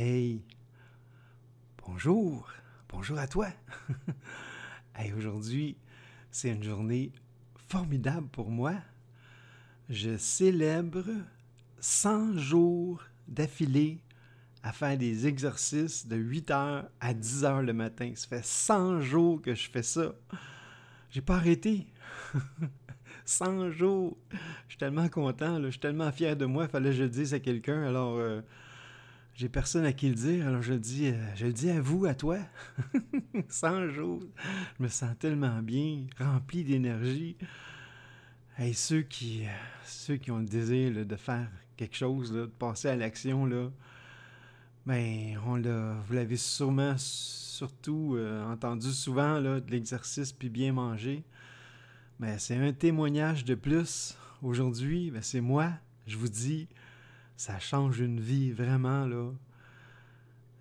Hey, bonjour, bonjour à toi. hey, aujourd'hui, c'est une journée formidable pour moi. Je célèbre 100 jours d'affilée à faire des exercices de 8h à 10h le matin. Ça fait 100 jours que je fais ça. J'ai pas arrêté. 100 jours. Je suis tellement content, je suis tellement fier de moi. Il Fallait que je le dise à quelqu'un. Alors, euh, j'ai personne à qui le dire, alors je le dis, euh, je dis à vous, à toi. Sans jour, je me sens tellement bien, rempli d'énergie. Et ceux qui, euh, ceux qui ont le désir de faire quelque chose, de passer à l'action, là, ben, on vous l'avez sûrement, surtout euh, entendu souvent, de l'exercice puis bien manger. Mais ben, c'est un témoignage de plus. Aujourd'hui, ben, c'est moi. Je vous dis, ça change une vie, vraiment, là.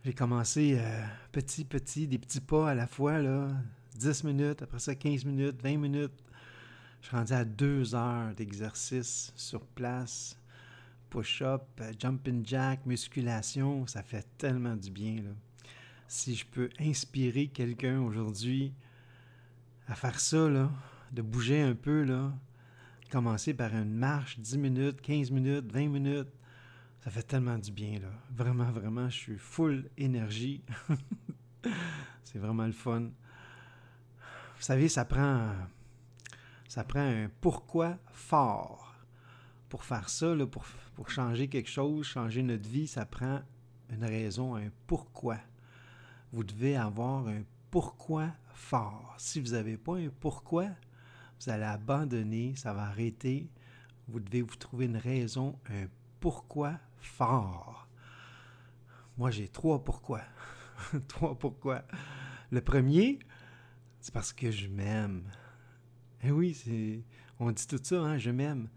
J'ai commencé euh, petit, petit, des petits pas à la fois, là. 10 minutes, après ça 15 minutes, 20 minutes. Je suis rendu à deux heures d'exercice sur place. Push-up, jumping jack, musculation, ça fait tellement du bien, Si je peux inspirer quelqu'un aujourd'hui à faire ça, de bouger un peu, là, commencer par une marche 10 minutes, 15 minutes, 20 minutes, ça fait tellement du bien, là. Vraiment, vraiment, je suis full énergie. c'est vraiment le fun. Vous savez, ça prend, ça prend un pourquoi fort. Pour faire ça, pour, pour changer quelque chose, changer notre vie, ça prend une raison, un pourquoi. Vous devez avoir un pourquoi fort. Si vous n'avez pas un pourquoi, vous allez abandonner, ça va arrêter. Vous devez vous trouver une raison, un pourquoi fort. Moi, j'ai trois pourquoi. trois pourquoi. Le premier, c'est parce que je m'aime. Eh oui, c'est on dit tout ça, hein, je m'aime.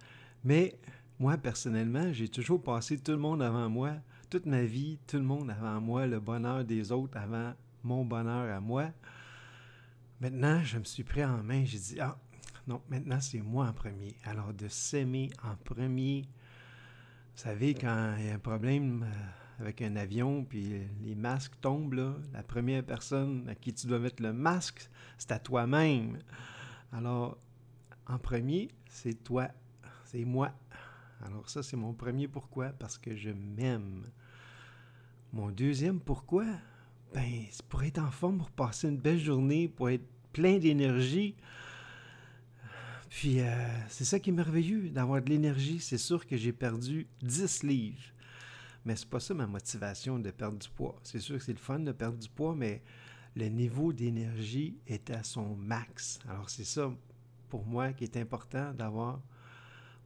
Mais moi, personnellement, j'ai toujours passé tout le monde avant moi, toute ma vie, tout le monde avant moi, le bonheur des autres avant mon bonheur à moi. Maintenant, je me suis pris en main, j'ai dit, ah, non, maintenant c'est moi en premier. Alors de s'aimer en premier, vous savez, quand il y a un problème euh, avec un avion, puis les masques tombent, la première personne à qui tu dois mettre le masque, c'est à toi-même. Alors, en premier, c'est toi, c'est moi. Alors ça, c'est mon premier pourquoi, parce que je m'aime. Mon deuxième pourquoi, ben, c'est pour être en forme, pour passer une belle journée, pour être plein d'énergie. Puis euh, c'est ça qui est merveilleux, d'avoir de l'énergie. C'est sûr que j'ai perdu 10 livres. Mais c'est pas ça ma motivation de perdre du poids. C'est sûr que c'est le fun de perdre du poids, mais le niveau d'énergie est à son max. Alors c'est ça pour moi qui est important d'avoir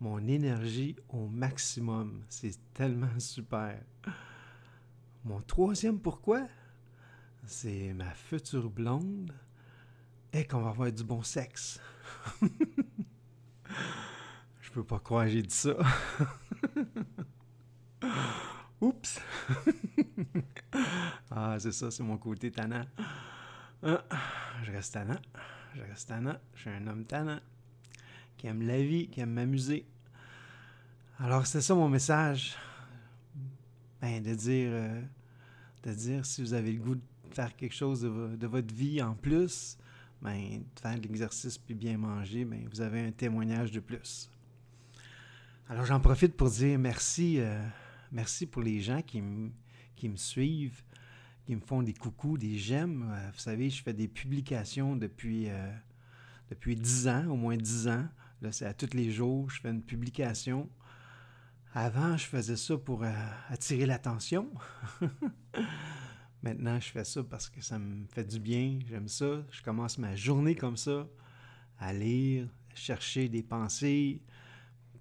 mon énergie au maximum. C'est tellement super. Mon troisième pourquoi, c'est ma future blonde et qu'on va avoir du bon sexe. peux pas croire, j'ai dit ça. Oups. ah, c'est ça, c'est mon côté tannant. Ah, je reste tannant. Je reste tannant. Je suis un homme tannant qui aime la vie, qui aime m'amuser. Alors, c'est ça mon message. Ben, de dire, euh, de dire si vous avez le goût de faire quelque chose de, votre vie en plus, ben, de faire de l'exercice puis bien manger, ben, vous avez un témoignage de plus. Alors j'en profite pour dire merci, euh, merci pour les gens qui, me suivent, qui me font des coucous, des j'aime. Euh, vous savez, je fais des publications depuis, euh, dix depuis ans, au moins dix ans. Là, c'est à tous les jours, je fais une publication. Avant, je faisais ça pour attirer l'attention. Maintenant, je fais ça parce que ça me fait du bien, j'aime ça. Je commence ma journée comme ça, à lire, chercher des pensées,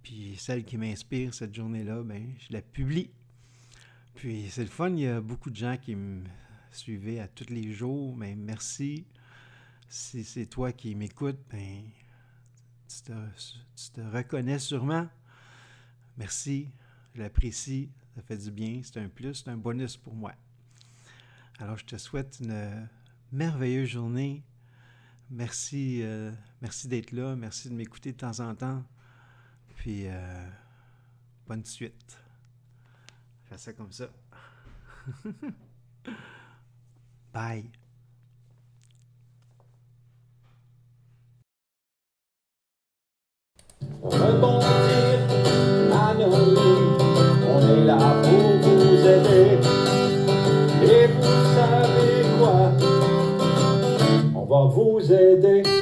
puis celle qui m'inspire cette journée-là, ben, je la publie. Puis c'est le fun, il y a beaucoup de gens qui me suivaient à tous les jours. Mais ben, merci. Si c'est toi qui m'écoutes, ben, tu, te, reconnais sûrement. Merci, je l'apprécie, ça fait du bien, c'est un plus, c'est un bonus pour moi. Alors je te souhaite une merveilleuse journée. Merci, euh, merci d'être là, merci de m'écouter de temps en temps. Puis, euh, bonne suite. Fais ça comme ça. Bye. On Rebondir à on est là pour vous aider. Et vous savez quoi? On va vous aider.